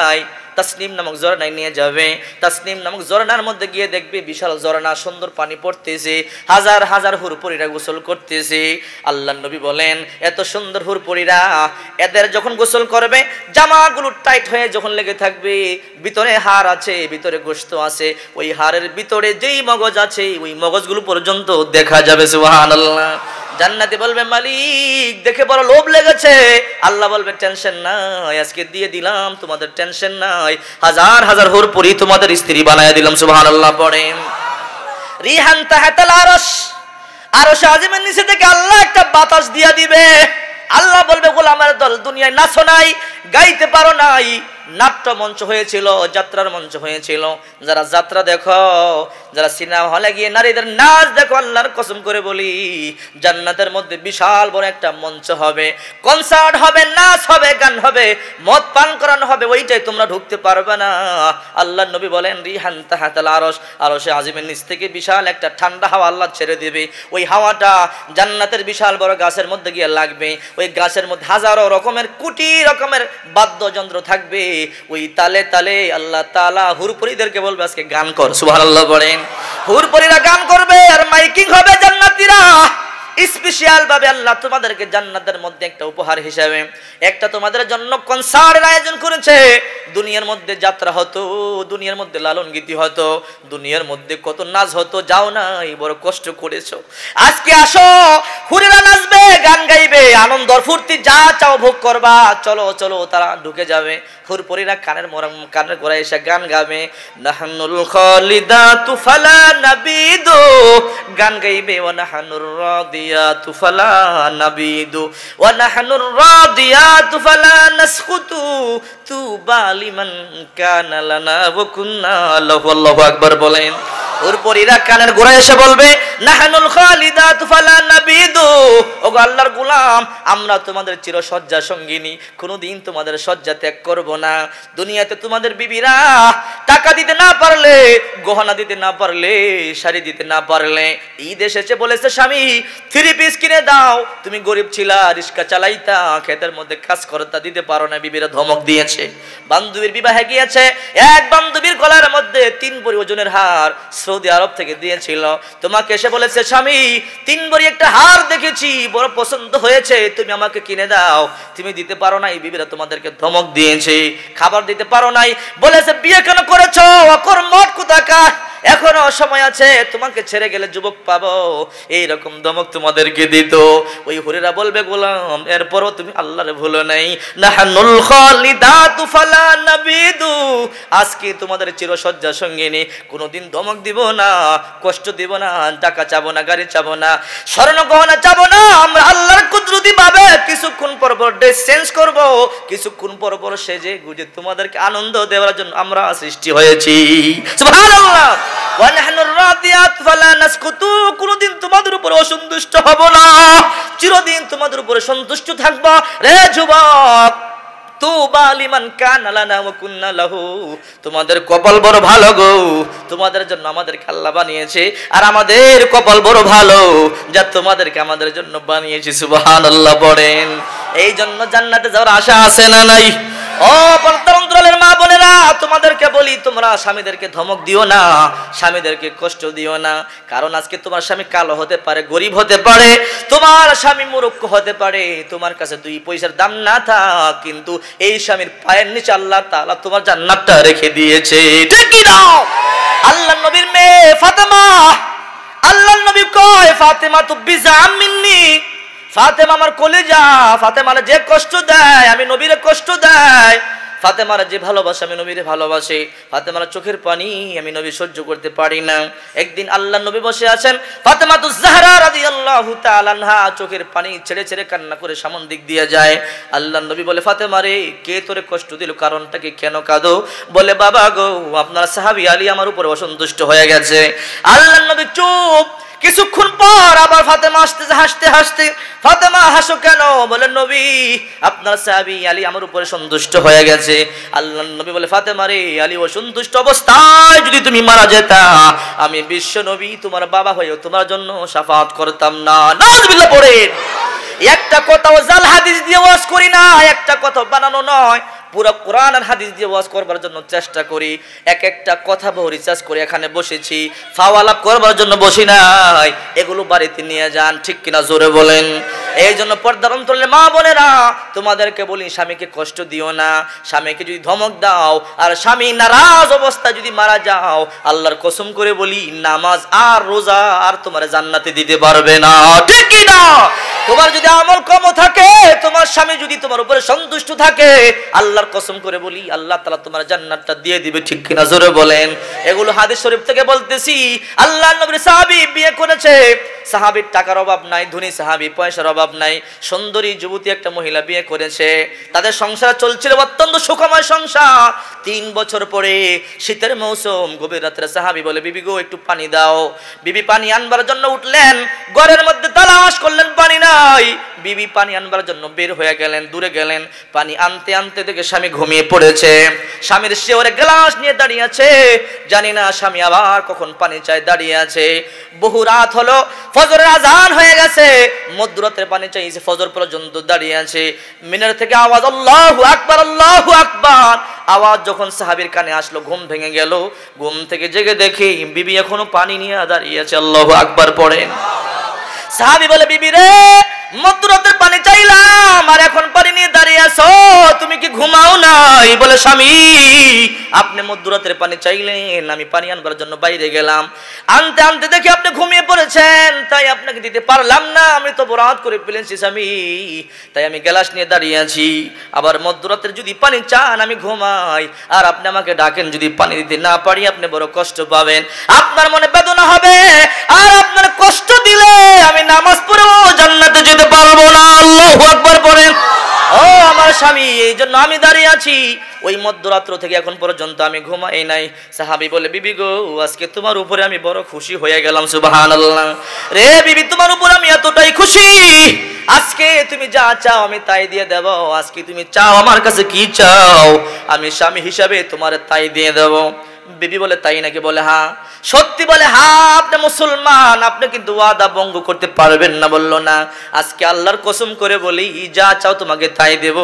কোথায় তসলিম নামক জরনায় নিয়ে যাবে তসলিম নামক জরনার মধ্যে গিয়ে দেখবে বিশাল জরনা সুন্দর পানি পড়তেছে হাজার হাজার হুরপুরীরা গোসল করতেছে আল্লাহ নবী বলেন এত সুন্দর হুরপুরীরা এদের যখন গোসল করবে জামাগুলো টাইট হয়ে যখন লেগে থাকবে ভিতরে হার আছে ভিতরে গোস্ত আছে ওই হারের ভিতরে যেই মগজ আছে ওই মগজগুলো পর্যন্ত দেখা যাবে সুহান আল্লাহ জান্নাতি বলবে মালিক দেখে বড় লোভ লেগেছে আল্লাহ বলবে টেনশন নাই আজকে দিয়ে দিলাম তোমাদের টেনশন নাই হাজার হাজার হোর পরি তোমাদের স্ত্রী বানায় দিলাম সুবহানাল্লাহ পড়ে রিহান তাহাতাল আরশ আরশ আজিমের নিচে থেকে আল্লাহ একটা বাতাস দিয়া দিবে আল্লাহ বলবে গোলামের দল দুনিয়ায় নাচো নাই গাইতে পারো নাই নাট্য মঞ্চ হয়েছিল যাত্রার মঞ্চ হয়েছিল যারা যাত্রা দেখো যারা সিনেমা হলে গিয়ে নারীদের নাচ দেখো আল্লাহর কসম করে বলি জান্নাতের মধ্যে বিশাল বড় একটা মঞ্চ হবে কনসার্ট হবে নাচ হবে হবে মদ পান করানো হবে ওইটাই তোমরা ঢুকতে পারবে না আল্লাহ নবী বলেন রিহান তাহাতাল আরস আরসে আজিমের নিচ থেকে বিশাল একটা ঠান্ডা হাওয়া আল্লাহ ছেড়ে দেবে ওই হাওয়াটা জান্নাতের বিশাল বড় গাছের মধ্যে গিয়ে লাগবে ওই গাছের মধ্যে হাজারো রকমের কোটি রকমের বাদ্যযন্ত্র থাকবে ওই তালে তালে আল্লাহ তালা হুরপুরিদেরকে বলবে আজকে গান কর সুহার আল্লাহ বলেন হুরপুরিরা গান করবে আর মাইকিং হবে জান্নাতিরা স্পেশাল ভাবে আল্লাহ তোমাদেরকে জান্নাতের মধ্যে একটা উপহার হিসাবে একটা তোমাদের জন্য কনসার্টের আয়োজন করেছে দুনিয়ার মধ্যে যাত্রা হতো দুনিয়ার মধ্যে লালন গীতি হতো দুনিয়ার মধ্যে কত নাচ হতো যাও না এই বড় কষ্ট করেছ আজকে আসো হুরেরা নাচবে গান গাইবে আনন্দ ফুর্তি যা চাও ভোগ করবা চলো চলো তারা ঢুকে যাবে হুরপরিরা কানের মরম কানের গোড়া এসে গান গাবে নাহানুল খালিদা তুফালা নাবিদু গান গাইবে ও নাহানুর রাদি الراضيات فلا نبيد ونحن الراضيات فلا نسخط তুবা লিমান কানা লানা ওয়া কুন্না আল্লাহু আল্লাহু বলেন ওর পর ইরা কানের গোড়ায় এসে বলবে নাহানুল খালিদাত ফালা নাবিদু ওগো করলাম আমরা তোমাদের চিরসজ্জা সঙ্গিনী কোনোদিন তোমাদের সজ্জা ত্যাগ করব না দুনিয়াতে তোমাদের বিবিরা টাকা দিতে না পারলে গহনা দিতে না পারলে শাড়ি দিতে না পারলে ঈদ এসেছে বলেছে স্বামী থ্রি পিস কিনে দাও তুমি গরিব ছিলা রিস্কা চালাইতা খেতের মধ্যে কাজ করতা দিতে পারো না বিবিরা ধমক দিয়েছে বান্ধবীর বিবাহে গিয়েছে এক বান্ধবীর গলার মধ্যে তিন বড়ি ওজনের হার সৌদি আরব থেকে দিয়েছিল তোমাকে এসে বলেছে স্বামী তিন বড়ি একটা হার দেখেছি বড় পছন্দ হয়েছে তুমি আমাকে কিনে দাও তুমি দিতে পারো নাই বিবিরা তোমাদেরকে ধমক দিয়েছে খাবার দিতে পারো নাই বলেছে বিয়ে কেন করেছো অকর্মট কোথাকার এখনো সময় আছে তোমাকে ছেড়ে গেলে যুবক পাবো এইরকম দমক তোমাদেরকে দিত ওই হরিরা বলবে গোলাম এরপরও তুমি আল্লাহরে ভুলো নাই নাহানুল খালিদাতু ফালা নাবিদু আজকে তোমাদের চিরসজ্জা সঙ্গিনী কোনোদিন দমক দিব না কষ্ট দিব না টাকা চাবো না গাড়ি চাবো না স্বর্ণ গহনা চাবো না আমরা আল্লাহর কুদরতি পাবে কিছুক্ষণ পর পর ড্রেস চেঞ্জ করব কিছুক্ষণ পর পর সেজে গুজে তোমাদেরকে আনন্দ দেওয়ার জন্য আমরা সৃষ্টি হয়েছি সুবহানাল্লাহ কোনদিন তোমাদের উপরে অসন্তুষ্ট হব না চিরদিন তোমাদের উপরে সন্তুষ্ট থাকবা রে যুবক তোমাদের কপাল বড় ভালো গো তোমাদের জন্য আমাদের খাল্লা বানিয়েছে আর আমাদের কপাল বড় ভালো যা তোমাদেরকে আমাদের জন্য বানিয়েছে সুবাহ বলেন এই জন্য জান্নাতে যাওয়ার আশা আছে না নাই ও পর্দারন্তরের মা বোনেরা তোমাদেরকে বলি তোমরা স্বামীদেরকে ধমক দিও না স্বামীদেরকে কষ্ট দিও না কারণ আজকে তোমার স্বামী কালো হতে পারে গরিব হতে পারে তোমার স্বামী মুরক্ষ হতে পারে তোমার কাছে দুই পয়সার দাম থাক কিন্তু এই স্বামীর পায়ের নিচে আল্লাহ তাআলা তোমার জান্নাতটা রেখে দিয়েছে ঠিক না আল্লাহ নবীর মেয়ে ফাতেমা আল্লাহ নবী কয় ফাতেমা তুব্বি জামিননি ফাতেমা আমার কলিজা ফাতেমারে যে কষ্ট দেয় আমি নবীরে কষ্ট দেয় ফাতেমারা যে ভালোবাসে আমি নবীরে ভালোবাসি ফাতেমারা চোখের পানি আমি নবী সহ্য করতে পারি না একদিন আল্লাহ নবী বসে আছেন ফাতেমা তো চোখের পানি ছেড়ে ছেড়ে কান্না করে সামন দিক দিয়ে যায় আল্লাহ নবী বলে ফাতেমা রে কে তোরে কষ্ট দিল কারণটাকে কেন কাঁদো বলে বাবা গো আপনার সাহাবি আলী আমার উপরে অসন্তুষ্ট হয়ে গেছে আল্লাহ নবী চুপ কিছুক্ষণ পর আবার ফাতেমা আসতে হাসতে হাসতে ফাতেমা হাসো কেন বলে নবী আপনার সাহাবি আলী আমার উপরে সন্তুষ্ট হয়ে গেছে আল্লাহ নবী বলে ফাতেমা রে আলী ও সন্তুষ্ট অবস্থায় যদি তুমি মারা যেতা আমি বিশ্ব নবী তোমার বাবা হয়েও তোমার জন্য সাফাত করতাম না নাজবিল্লাহ পড়েন একটা কথাও জাল হাদিস দিয়ে ওয়াজ করি না একটা কথা বানানো নয় পুরো কোরআন আর হাদিস দিয়ে ওয়াজ করবার জন্য চেষ্টা করি এক একটা কথা বহু রিচার্জ করে এখানে বসেছি ফাওয়ালাপ করবার জন্য বসি নাই এগুলো বাড়িতে নিয়ে যান ঠিক কিনা জোরে বলেন এই জন্য পর্দার অন্তরলে মা বোনেরা তোমাদেরকে বলি স্বামীকে কষ্ট দিও না স্বামীকে যদি ধমক দাও আর স্বামী নারাজ অবস্থায় যদি মারা যাও আল্লাহর কসম করে বলি নামাজ আর রোজা আর তোমার জান্নাতে দিতে পারবে না ঠিক কিনা তোমার যদি আমল কম থাকে তোমার স্বামী যদি তোমার উপরে সন্তুষ্ট থাকে আল্লাহর কসম করে বলি আল্লাহ তালা তোমার জান্নাতটা দিয়ে দিবে ঠিক কিনা জোরে বলেন এগুলো হাদিস শরীফ থেকে বলতেছি আল্লাহ নবীর সাহাবি বিয়ে করেছে সাহাবির টাকার অভাব নাই ধনী সাহাবি পয়সার অভাব নাই সুন্দরী যুবতী একটা মহিলা বিয়ে করেছে তাদের সংসার চলছিল অত্যন্ত সুখময় সংসার তিন বছর পরে শীতের মৌসুম গভীর রাত্রে সাহাবি বলে বিবি গো একটু পানি দাও বিবি পানি আনবার জন্য উঠলেন গড়ের মধ্যে তালাশ করলেন পানি নাই বিবি পানি আনবার জন্য বের হয়ে গেলেন দূরে গেলেন পানি আনতে আনতে দেখে স্বামী ঘুমিয়ে পড়েছে স্বামীর শেওরে গ্লাস নিয়ে দাঁড়িয়ে আছে জানি না স্বামী আবার কখন পানি চাই দাঁড়িয়ে আছে বহু রাত হলো ফজরের আজান হয়ে গেছে মধ্যরাতের পানি চাইছে ফজর পর্যন্ত দাঁড়িয়ে আছে মিনার থেকে আওয়াজ আল্লাহ আকবার আল্লাহ আকবার আওয়াজ যখন সাহাবির কানে আসলো ঘুম ভেঙে গেল ঘুম থেকে জেগে দেখি বিবি এখনো পানি নিয়ে দাঁড়িয়ে আছে আল্লাহ আকবার পড়ে সাহাবি বলে বিবি রে মদ্দুরতের পানি চাইলাম আর এখন পারিনি দাঁড়িয়ে আছো তুমি কি হয় বলে স্বামী আপনি মধ্যরাতের পানি চাইলেন আমি পানি আনবার জন্য বাইরে গেলাম আনতে আনতে দেখি আপনি ঘুমিয়ে পড়েছেন তাই আপনাকে দিতে পারলাম না আমি তো বরাত করে ফেলেছি স্বামী তাই আমি গ্যালাস নিয়ে দাঁড়িয়ে আছি আবার মধ্যরাতের যদি পানি চান আমি ঘুমাই আর আপনি আমাকে ডাকেন যদি পানি দিতে না পারি আপনি বড় কষ্ট পাবেন আপনার মনে বেদনা হবে আর আপনার কষ্ট দিলে আমি নামাজ পড়েও জান্নাতে যেতে পারবো না আল্লাহ একবার পড়েন ও স্বামী এই জন্য আমি দাঁড়িয়ে আছি ওই মধ্যরাত্র থেকে এখন পর্যন্ত আমি ঘুমাই নাই সাহাবি বলে বিবি গো আজকে তোমার উপরে আমি বড় খুশি হয়ে গেলাম সুবাহান রে বিবি তোমার উপরে আমি এতটাই খুশি আজকে তুমি যা চাও আমি তাই দিয়ে দেব আজকে তুমি চাও আমার কাছে কি চাও আমি স্বামী হিসাবে তোমার তাই দিয়ে দেবো বিবি বলে তাই নাকি বলে হা সত্যি বলে হা আপনি মুসলমান আপনি কিন্তু ওয়াদা বঙ্গ করতে পারবেন না বললো না আজকে আল্লাহর কসম করে বলি যা চাও তোমাকে তাই দেব